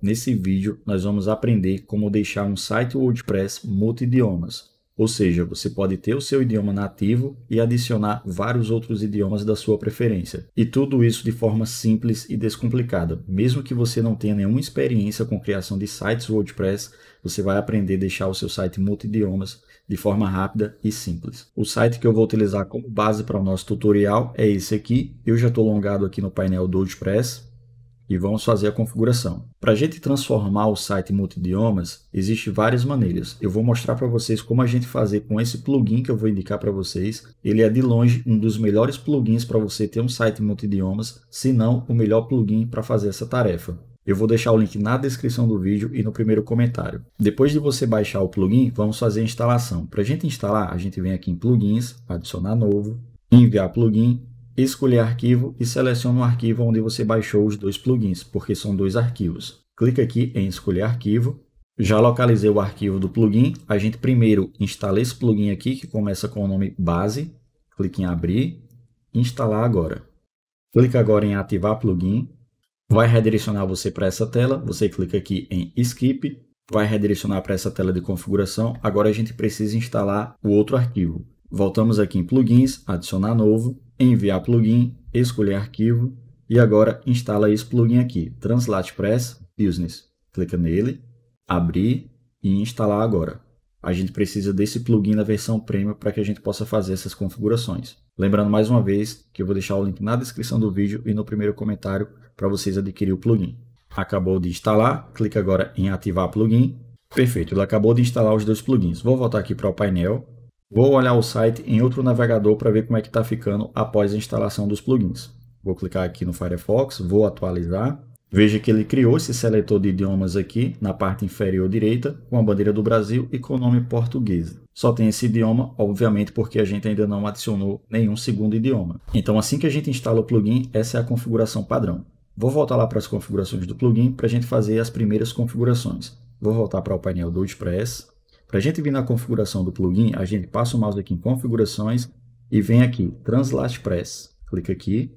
Nesse vídeo, nós vamos aprender como deixar um site WordPress multidiomas, ou seja, você pode ter o seu idioma nativo e adicionar vários outros idiomas da sua preferência. E tudo isso de forma simples e descomplicada. Mesmo que você não tenha nenhuma experiência com criação de sites WordPress, você vai aprender a deixar o seu site multidiomas de forma rápida e simples. O site que eu vou utilizar como base para o nosso tutorial é esse aqui. Eu já estou alongado aqui no painel do WordPress e vamos fazer a configuração. Para a gente transformar o site em multidiomas, existe várias maneiras. Eu vou mostrar para vocês como a gente fazer com esse plugin que eu vou indicar para vocês. Ele é de longe um dos melhores plugins para você ter um site em multidiomas, se não o melhor plugin para fazer essa tarefa. Eu vou deixar o link na descrição do vídeo e no primeiro comentário. Depois de você baixar o plugin, vamos fazer a instalação. Para a gente instalar, a gente vem aqui em plugins, adicionar novo, enviar plugin escolher arquivo e seleciona o arquivo onde você baixou os dois plugins, porque são dois arquivos. Clica aqui em escolher arquivo. Já localizei o arquivo do plugin. A gente primeiro instala esse plugin aqui, que começa com o nome base. Clique em abrir, instalar agora. Clica agora em ativar plugin. Vai redirecionar você para essa tela. Você clica aqui em skip. Vai redirecionar para essa tela de configuração. Agora a gente precisa instalar o outro arquivo. Voltamos aqui em plugins, adicionar novo enviar plugin, escolher arquivo e agora instala esse plugin aqui, Translate Press Business. Clica nele, abrir e instalar agora. A gente precisa desse plugin na versão premium para que a gente possa fazer essas configurações. Lembrando mais uma vez que eu vou deixar o link na descrição do vídeo e no primeiro comentário para vocês adquirir o plugin. Acabou de instalar, clica agora em ativar plugin. Perfeito, ele acabou de instalar os dois plugins. Vou voltar aqui para o painel Vou olhar o site em outro navegador para ver como é que está ficando após a instalação dos plugins. Vou clicar aqui no Firefox, vou atualizar. Veja que ele criou esse seletor de idiomas aqui na parte inferior direita, com a bandeira do Brasil e com o nome português. Só tem esse idioma, obviamente, porque a gente ainda não adicionou nenhum segundo idioma. Então, assim que a gente instala o plugin, essa é a configuração padrão. Vou voltar lá para as configurações do plugin para a gente fazer as primeiras configurações. Vou voltar para o painel do WordPress, para a gente vir na configuração do plugin, a gente passa o mouse aqui em configurações e vem aqui, Translate Press. Clica aqui,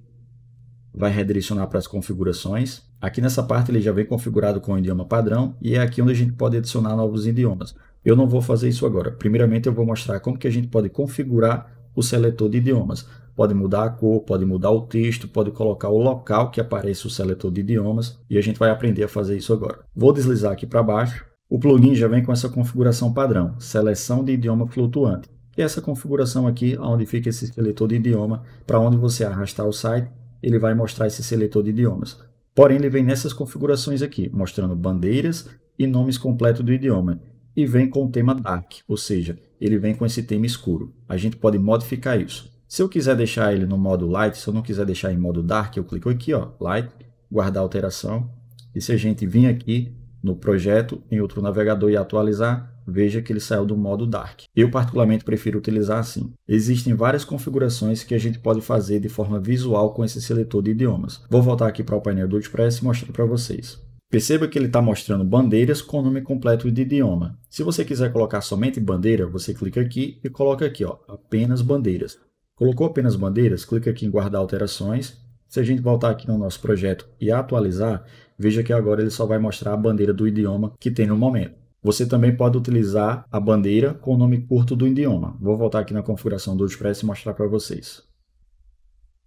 vai redirecionar para as configurações. Aqui nessa parte ele já vem configurado com o idioma padrão e é aqui onde a gente pode adicionar novos idiomas. Eu não vou fazer isso agora. Primeiramente eu vou mostrar como que a gente pode configurar o seletor de idiomas. Pode mudar a cor, pode mudar o texto, pode colocar o local que aparece o seletor de idiomas e a gente vai aprender a fazer isso agora. Vou deslizar aqui para baixo o plugin já vem com essa configuração padrão, seleção de idioma flutuante. E essa configuração aqui, onde fica esse seletor de idioma, para onde você arrastar o site, ele vai mostrar esse seletor de idiomas. Porém, ele vem nessas configurações aqui, mostrando bandeiras e nomes completos do idioma. E vem com o tema Dark, ou seja, ele vem com esse tema escuro. A gente pode modificar isso. Se eu quiser deixar ele no modo Light, se eu não quiser deixar em modo Dark, eu clico aqui, ó, Light, guardar alteração. E se a gente vir aqui no projeto em outro navegador e atualizar, veja que ele saiu do modo Dark. Eu particularmente prefiro utilizar assim. Existem várias configurações que a gente pode fazer de forma visual com esse seletor de idiomas. Vou voltar aqui para o painel do WordPress mostrando para vocês. Perceba que ele está mostrando bandeiras com o nome completo de idioma. Se você quiser colocar somente bandeira, você clica aqui e coloca aqui, ó, apenas bandeiras. Colocou apenas bandeiras, clica aqui em guardar alterações se a gente voltar aqui no nosso projeto e atualizar, veja que agora ele só vai mostrar a bandeira do idioma que tem no momento. Você também pode utilizar a bandeira com o nome curto do idioma. Vou voltar aqui na configuração do WordPress e mostrar para vocês.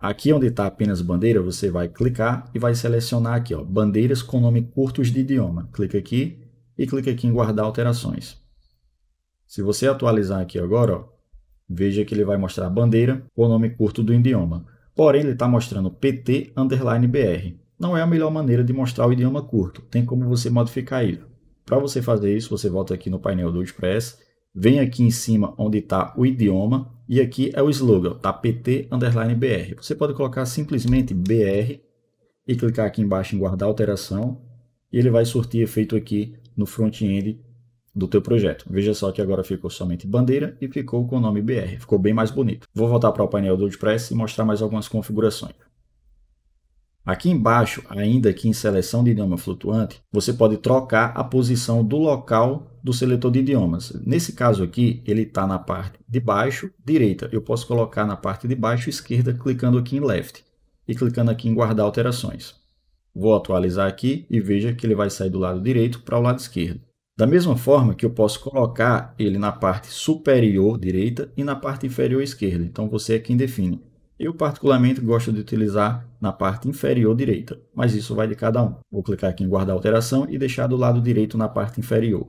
Aqui onde está apenas bandeira, você vai clicar e vai selecionar aqui, ó, bandeiras com nome curtos de idioma. Clica aqui e clica aqui em guardar alterações. Se você atualizar aqui agora, ó, veja que ele vai mostrar a bandeira com o nome curto do idioma. Porém, ele está mostrando PT underline BR. Não é a melhor maneira de mostrar o idioma curto, tem como você modificar ele. Para você fazer isso, você volta aqui no painel do WordPress, vem aqui em cima onde está o idioma, e aqui é o slogan, tá? PT underline BR. Você pode colocar simplesmente BR e clicar aqui embaixo em guardar alteração, e ele vai surtir efeito aqui no front-end do teu projeto. Veja só que agora ficou somente bandeira e ficou com o nome BR. Ficou bem mais bonito. Vou voltar para o painel do WordPress e mostrar mais algumas configurações. Aqui embaixo, ainda aqui em seleção de idioma flutuante, você pode trocar a posição do local do seletor de idiomas. Nesse caso aqui, ele está na parte de baixo, direita. Eu posso colocar na parte de baixo, esquerda, clicando aqui em Left e clicando aqui em Guardar alterações. Vou atualizar aqui e veja que ele vai sair do lado direito para o lado esquerdo. Da mesma forma que eu posso colocar ele na parte superior direita e na parte inferior esquerda. Então, você é quem define. Eu, particularmente, gosto de utilizar na parte inferior direita, mas isso vai de cada um. Vou clicar aqui em guardar alteração e deixar do lado direito na parte inferior.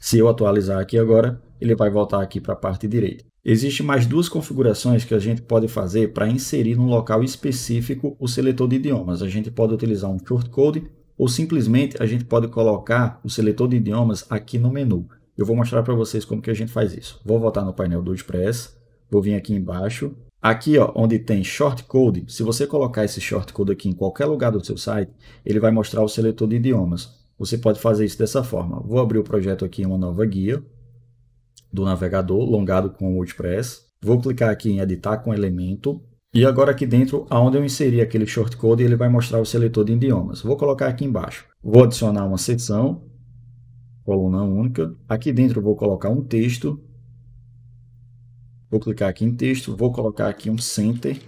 Se eu atualizar aqui agora, ele vai voltar aqui para a parte direita. Existem mais duas configurações que a gente pode fazer para inserir num local específico o seletor de idiomas. A gente pode utilizar um shortcode ou simplesmente a gente pode colocar o seletor de idiomas aqui no menu. Eu vou mostrar para vocês como que a gente faz isso. Vou voltar no painel do WordPress, vou vir aqui embaixo. Aqui, ó, onde tem shortcode, se você colocar esse shortcode aqui em qualquer lugar do seu site, ele vai mostrar o seletor de idiomas. Você pode fazer isso dessa forma. Vou abrir o projeto aqui em uma nova guia do navegador, longado com o WordPress. Vou clicar aqui em editar com elemento. E agora aqui dentro, onde eu inseri aquele shortcode, ele vai mostrar o seletor de idiomas. Vou colocar aqui embaixo. Vou adicionar uma seção, coluna única. Aqui dentro vou colocar um texto. Vou clicar aqui em texto, vou colocar aqui um center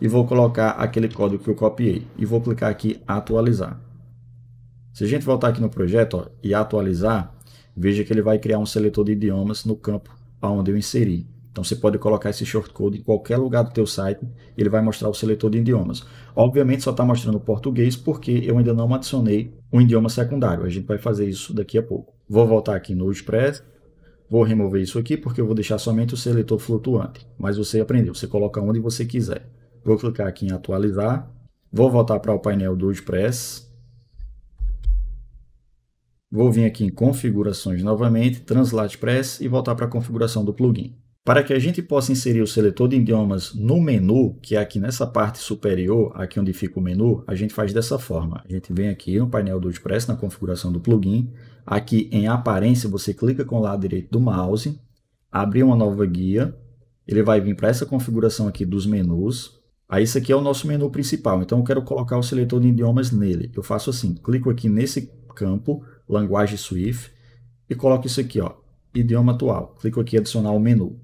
e vou colocar aquele código que eu copiei. E vou clicar aqui atualizar. Se a gente voltar aqui no projeto ó, e atualizar, veja que ele vai criar um seletor de idiomas no campo onde eu inseri. Então você pode colocar esse shortcode em qualquer lugar do teu site, ele vai mostrar o seletor de idiomas. Obviamente só está mostrando o português porque eu ainda não adicionei um idioma secundário. A gente vai fazer isso daqui a pouco. Vou voltar aqui no WordPress, vou remover isso aqui porque eu vou deixar somente o seletor flutuante. Mas você aprendeu, você coloca onde você quiser. Vou clicar aqui em atualizar, vou voltar para o painel do WordPress. Vou vir aqui em configurações novamente, Translate Press e voltar para a configuração do plugin. Para que a gente possa inserir o seletor de idiomas no menu, que é aqui nessa parte superior, aqui onde fica o menu, a gente faz dessa forma. A gente vem aqui no painel do WordPress, na configuração do plugin. Aqui em aparência, você clica com o lado direito do mouse, abre uma nova guia. Ele vai vir para essa configuração aqui dos menus. Aí ah, isso aqui é o nosso menu principal, então eu quero colocar o seletor de idiomas nele. Eu faço assim, clico aqui nesse campo, linguagem Swift, e coloco isso aqui, ó, idioma atual. Clico aqui em adicionar o menu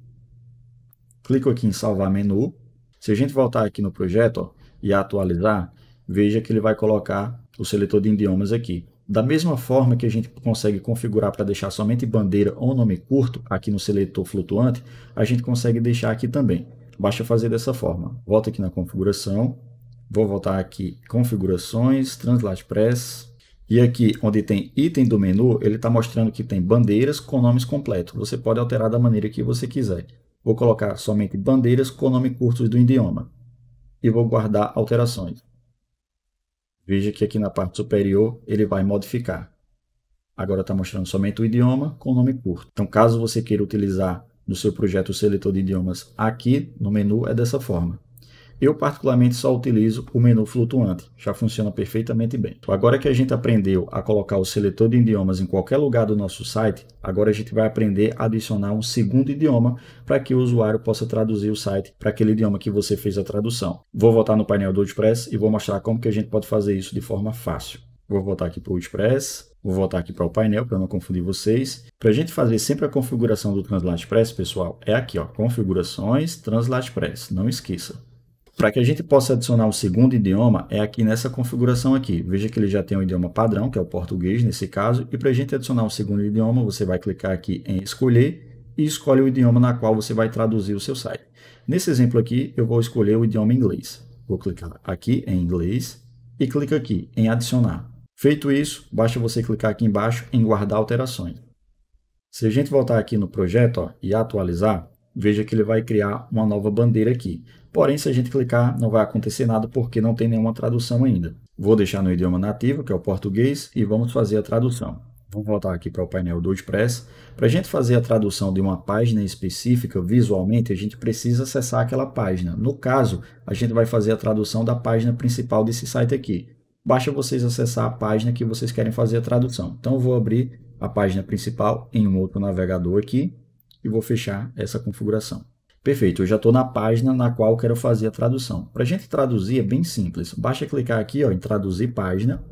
clico aqui em salvar menu. Se a gente voltar aqui no projeto ó, e atualizar, veja que ele vai colocar o seletor de idiomas aqui. Da mesma forma que a gente consegue configurar para deixar somente bandeira ou nome curto aqui no seletor flutuante, a gente consegue deixar aqui também. Basta fazer dessa forma. Volto aqui na configuração, vou voltar aqui configurações, Translate Press, e aqui onde tem item do menu, ele está mostrando que tem bandeiras com nomes completos. Você pode alterar da maneira que você quiser. Vou colocar somente bandeiras com nome curto do idioma e vou guardar alterações. Veja que aqui na parte superior ele vai modificar. Agora está mostrando somente o idioma com nome curto. Então, caso você queira utilizar no seu projeto o seletor de idiomas aqui no menu, é dessa forma. Eu, particularmente, só utilizo o menu flutuante, já funciona perfeitamente bem. Então, agora que a gente aprendeu a colocar o seletor de idiomas em qualquer lugar do nosso site, agora a gente vai aprender a adicionar um segundo idioma para que o usuário possa traduzir o site para aquele idioma que você fez a tradução. Vou voltar no painel do WordPress e vou mostrar como que a gente pode fazer isso de forma fácil. Vou voltar aqui para o WordPress, vou voltar aqui para o painel para não confundir vocês. Para a gente fazer sempre a configuração do Translate Press, pessoal, é aqui, ó, configurações, Translate Press, não esqueça. Para que a gente possa adicionar o segundo idioma, é aqui nessa configuração aqui. Veja que ele já tem um idioma padrão, que é o português nesse caso, e para a gente adicionar um segundo idioma, você vai clicar aqui em escolher e escolhe o idioma na qual você vai traduzir o seu site. Nesse exemplo aqui, eu vou escolher o idioma inglês. Vou clicar aqui em inglês e clica aqui em adicionar. Feito isso, basta você clicar aqui embaixo em guardar alterações. Se a gente voltar aqui no projeto ó, e atualizar, veja que ele vai criar uma nova bandeira aqui. Porém, se a gente clicar, não vai acontecer nada porque não tem nenhuma tradução ainda. Vou deixar no idioma nativo, que é o português, e vamos fazer a tradução. Vamos voltar aqui para o painel do WordPress. Para a gente fazer a tradução de uma página específica visualmente, a gente precisa acessar aquela página. No caso, a gente vai fazer a tradução da página principal desse site aqui. Basta vocês acessar a página que vocês querem fazer a tradução. Então, vou abrir a página principal em um outro navegador aqui e vou fechar essa configuração. Perfeito, eu já estou na página na qual quero fazer a tradução. Para a gente traduzir é bem simples, basta clicar aqui ó, em traduzir página.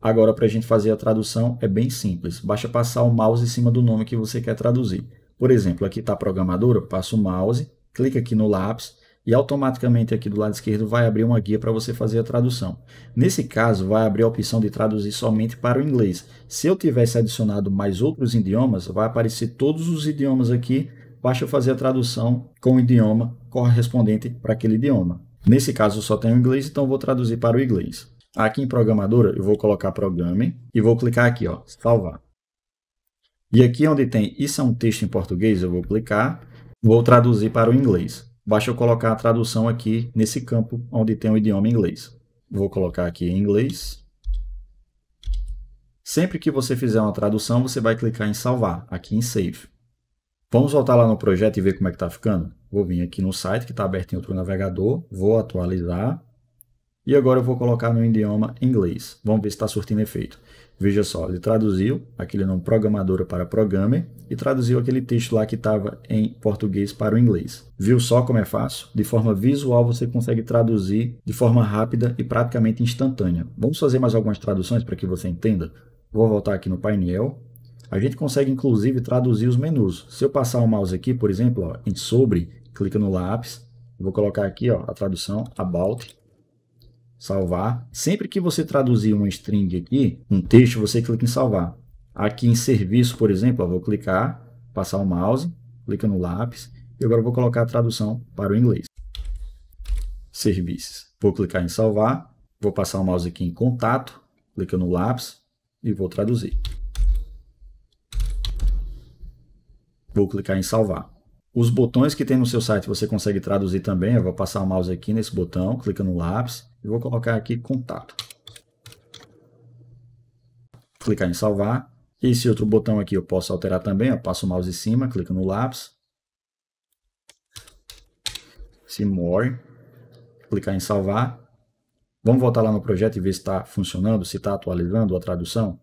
Agora para a gente fazer a tradução é bem simples, basta passar o mouse em cima do nome que você quer traduzir. Por exemplo, aqui está programadora, passo o mouse, clica aqui no lápis e automaticamente aqui do lado esquerdo vai abrir uma guia para você fazer a tradução. Nesse caso, vai abrir a opção de traduzir somente para o inglês. Se eu tivesse adicionado mais outros idiomas, vai aparecer todos os idiomas aqui, basta fazer a tradução com o idioma correspondente para aquele idioma. Nesse caso, eu só tenho inglês, então vou traduzir para o inglês. Aqui em programadora, eu vou colocar programa e vou clicar aqui, ó, salvar. E aqui onde tem isso é um texto em português, eu vou clicar, vou traduzir para o inglês. Basta eu colocar a tradução aqui nesse campo onde tem o idioma inglês. Vou colocar aqui em inglês. Sempre que você fizer uma tradução, você vai clicar em salvar, aqui em save. Vamos voltar lá no projeto e ver como é que está ficando? Vou vir aqui no site que está aberto em outro navegador, vou atualizar. E agora eu vou colocar no idioma inglês. Vamos ver se está surtindo efeito. Veja só, ele traduziu aquele nome programadora para programmer e traduziu aquele texto lá que estava em português para o inglês. Viu só como é fácil? De forma visual você consegue traduzir de forma rápida e praticamente instantânea. Vamos fazer mais algumas traduções para que você entenda? Vou voltar aqui no painel. A gente consegue inclusive traduzir os menus. Se eu passar o mouse aqui, por exemplo, ó, em sobre, clica no lápis, vou colocar aqui ó, a tradução about, salvar. Sempre que você traduzir uma string aqui, um texto, você clica em salvar. Aqui em serviço, por exemplo, eu vou clicar, passar o mouse, clica no lápis, e agora vou colocar a tradução para o inglês. Serviços. Vou clicar em salvar, vou passar o mouse aqui em contato, clica no lápis e vou traduzir. Vou clicar em salvar. Os botões que tem no seu site você consegue traduzir também. Eu vou passar o mouse aqui nesse botão, clica no lápis e vou colocar aqui contato. Clicar em salvar. Esse outro botão aqui eu posso alterar também. Eu passo o mouse em cima, clico no lápis. See more. Clicar em salvar. Vamos voltar lá no projeto e ver se está funcionando, se está atualizando a tradução.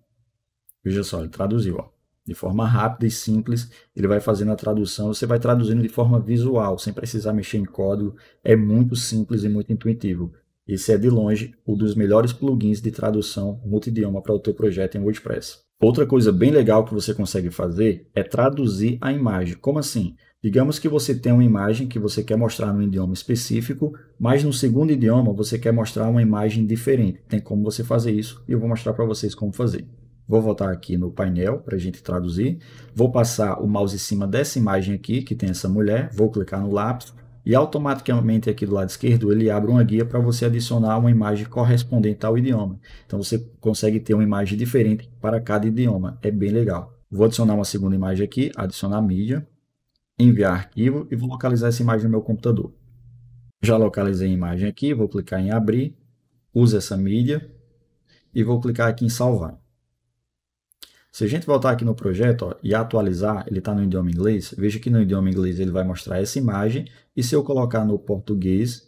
Veja só, ele traduziu. Ó de forma rápida e simples, ele vai fazendo a tradução, você vai traduzindo de forma visual, sem precisar mexer em código, é muito simples e muito intuitivo. Esse é de longe um dos melhores plugins de tradução multidioma para o teu projeto em WordPress. Outra coisa bem legal que você consegue fazer é traduzir a imagem. Como assim? Digamos que você tem uma imagem que você quer mostrar num idioma específico, mas no segundo idioma você quer mostrar uma imagem diferente. Tem como você fazer isso e eu vou mostrar para vocês como fazer. Vou voltar aqui no painel para a gente traduzir. Vou passar o mouse em cima dessa imagem aqui, que tem essa mulher. Vou clicar no lápis e automaticamente aqui do lado esquerdo ele abre uma guia para você adicionar uma imagem correspondente ao idioma. Então você consegue ter uma imagem diferente para cada idioma. É bem legal. Vou adicionar uma segunda imagem aqui, adicionar mídia, enviar arquivo e vou localizar essa imagem no meu computador. Já localizei a imagem aqui, vou clicar em abrir, usa essa mídia e vou clicar aqui em salvar. Se a gente voltar aqui no projeto ó, e atualizar, ele está no idioma inglês, veja que no idioma inglês ele vai mostrar essa imagem, e se eu colocar no português,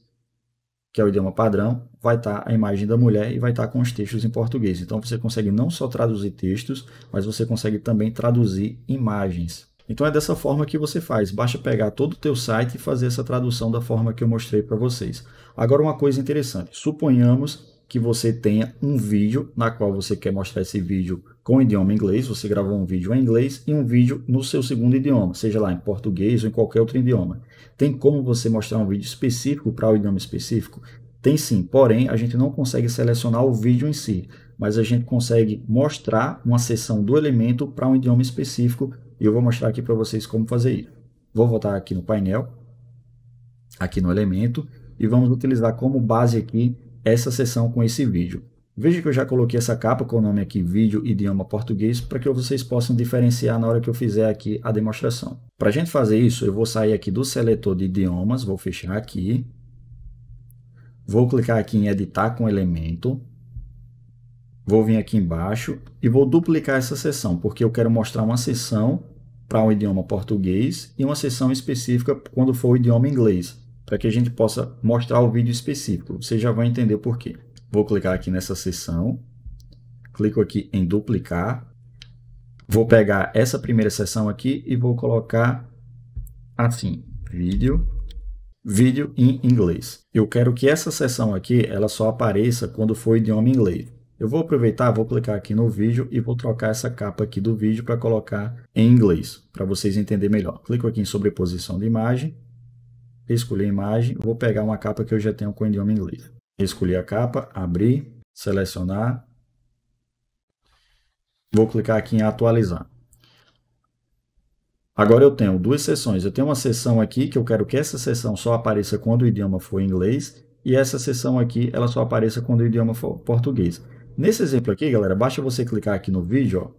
que é o idioma padrão, vai estar tá a imagem da mulher e vai estar tá com os textos em português. Então você consegue não só traduzir textos, mas você consegue também traduzir imagens. Então é dessa forma que você faz, basta pegar todo o teu site e fazer essa tradução da forma que eu mostrei para vocês. Agora uma coisa interessante, suponhamos que você tenha um vídeo na qual você quer mostrar esse vídeo com idioma inglês, você gravou um vídeo em inglês e um vídeo no seu segundo idioma, seja lá em português ou em qualquer outro idioma. Tem como você mostrar um vídeo específico para o idioma específico? Tem sim, porém a gente não consegue selecionar o vídeo em si, mas a gente consegue mostrar uma seção do elemento para um idioma específico e eu vou mostrar aqui para vocês como fazer isso. Vou voltar aqui no painel, aqui no elemento, e vamos utilizar como base aqui essa sessão com esse vídeo. Veja que eu já coloquei essa capa com o nome aqui Vídeo Idioma Português para que vocês possam diferenciar na hora que eu fizer aqui a demonstração. Para a gente fazer isso, eu vou sair aqui do seletor de idiomas, vou fechar aqui. Vou clicar aqui em Editar com Elemento. Vou vir aqui embaixo e vou duplicar essa sessão, porque eu quero mostrar uma sessão para o um idioma português e uma sessão específica quando for o idioma inglês para que a gente possa mostrar o vídeo específico. Você já vai entender por quê. Vou clicar aqui nessa seção, clico aqui em duplicar, vou pegar essa primeira seção aqui e vou colocar assim, vídeo, vídeo em inglês. Eu quero que essa seção aqui, ela só apareça quando for idioma inglês. Eu vou aproveitar, vou clicar aqui no vídeo e vou trocar essa capa aqui do vídeo para colocar em inglês, para vocês entenderem melhor. Clico aqui em sobreposição de imagem, escolher a imagem, vou pegar uma capa que eu já tenho com o idioma inglês. Escolhi a capa, abrir, selecionar. Vou clicar aqui em atualizar. Agora eu tenho duas sessões. Eu tenho uma sessão aqui que eu quero que essa sessão só apareça quando o idioma for inglês e essa sessão aqui ela só apareça quando o idioma for português. Nesse exemplo aqui, galera, basta você clicar aqui no vídeo,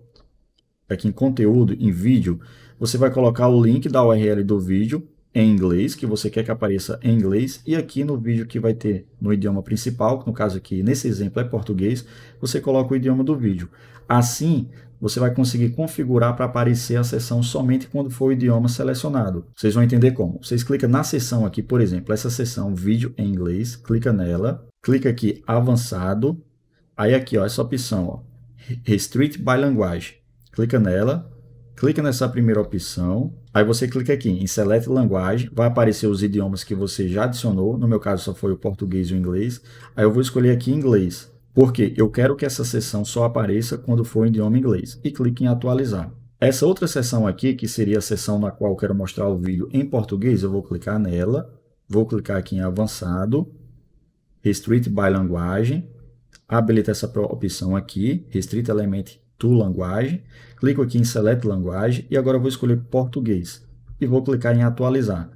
ó, aqui em conteúdo, em vídeo, você vai colocar o link da URL do vídeo em inglês, que você quer que apareça em inglês, e aqui no vídeo que vai ter no idioma principal, que no caso aqui, nesse exemplo é português, você coloca o idioma do vídeo. Assim, você vai conseguir configurar para aparecer a seção somente quando for o idioma selecionado. Vocês vão entender como. Vocês clicam na seção aqui, por exemplo, essa seção vídeo em inglês, clica nela, clica aqui avançado, aí aqui ó, essa opção ó, Restrict by Language, clica nela, clica nessa primeira opção, aí você clica aqui em Select Language, vai aparecer os idiomas que você já adicionou, no meu caso só foi o português e o inglês, aí eu vou escolher aqui inglês, porque eu quero que essa seção só apareça quando for em idioma inglês, e clique em atualizar. Essa outra seção aqui, que seria a seção na qual eu quero mostrar o vídeo em português, eu vou clicar nela, vou clicar aqui em avançado, Restrict by Language, habilita essa opção aqui, Restrict Element to language, clico aqui em select language e agora vou escolher português e vou clicar em atualizar.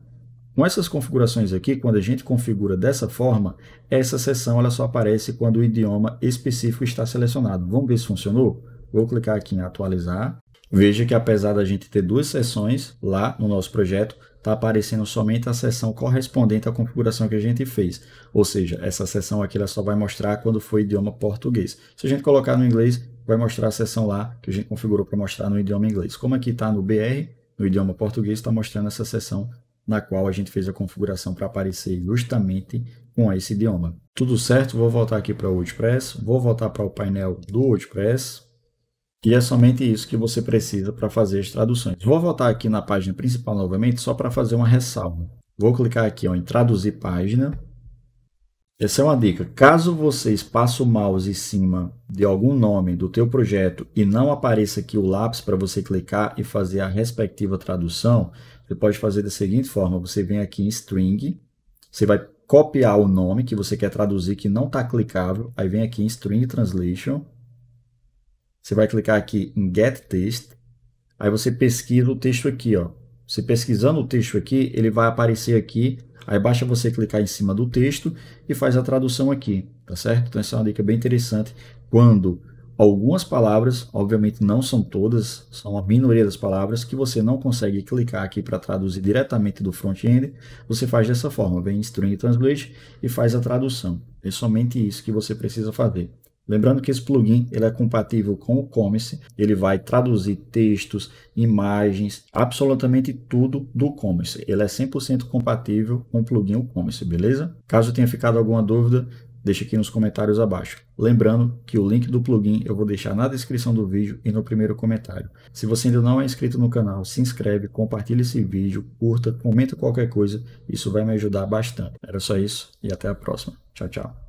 Com essas configurações aqui, quando a gente configura dessa forma, essa seção ela só aparece quando o idioma específico está selecionado. Vamos ver se funcionou? Vou clicar aqui em atualizar. Veja que apesar da gente ter duas seções lá no nosso projeto, está aparecendo somente a seção correspondente à configuração que a gente fez. Ou seja, essa seção aqui ela só vai mostrar quando foi idioma português. Se a gente colocar no inglês, vai mostrar a seção lá que a gente configurou para mostrar no idioma inglês. Como aqui está no BR, no idioma português, está mostrando essa seção na qual a gente fez a configuração para aparecer justamente com esse idioma. Tudo certo, vou voltar aqui para o WordPress, vou voltar para o painel do WordPress, e é somente isso que você precisa para fazer as traduções. Vou voltar aqui na página principal novamente só para fazer uma ressalva. Vou clicar aqui ó, em traduzir página. Essa é uma dica. Caso você passe o mouse em cima de algum nome do teu projeto e não apareça aqui o lápis para você clicar e fazer a respectiva tradução, você pode fazer da seguinte forma. Você vem aqui em String, você vai copiar o nome que você quer traduzir que não está clicável, aí vem aqui em String Translation, você vai clicar aqui em Get Text, aí você pesquisa o texto aqui, ó, você pesquisando o texto aqui, ele vai aparecer aqui. Aí basta você clicar em cima do texto e faz a tradução aqui, tá certo? Então essa é uma dica bem interessante. Quando algumas palavras, obviamente não são todas, são a minoria das palavras, que você não consegue clicar aqui para traduzir diretamente do front-end, você faz dessa forma, vem em String Translate e faz a tradução. É somente isso que você precisa fazer. Lembrando que esse plugin ele é compatível com o Comice, ele vai traduzir textos, imagens, absolutamente tudo do Comice. Ele é 100% compatível com o plugin Comice, beleza? Caso tenha ficado alguma dúvida, deixe aqui nos comentários abaixo. Lembrando que o link do plugin eu vou deixar na descrição do vídeo e no primeiro comentário. Se você ainda não é inscrito no canal, se inscreve, compartilhe esse vídeo, curta, comenta qualquer coisa, isso vai me ajudar bastante. Era só isso e até a próxima. Tchau, tchau.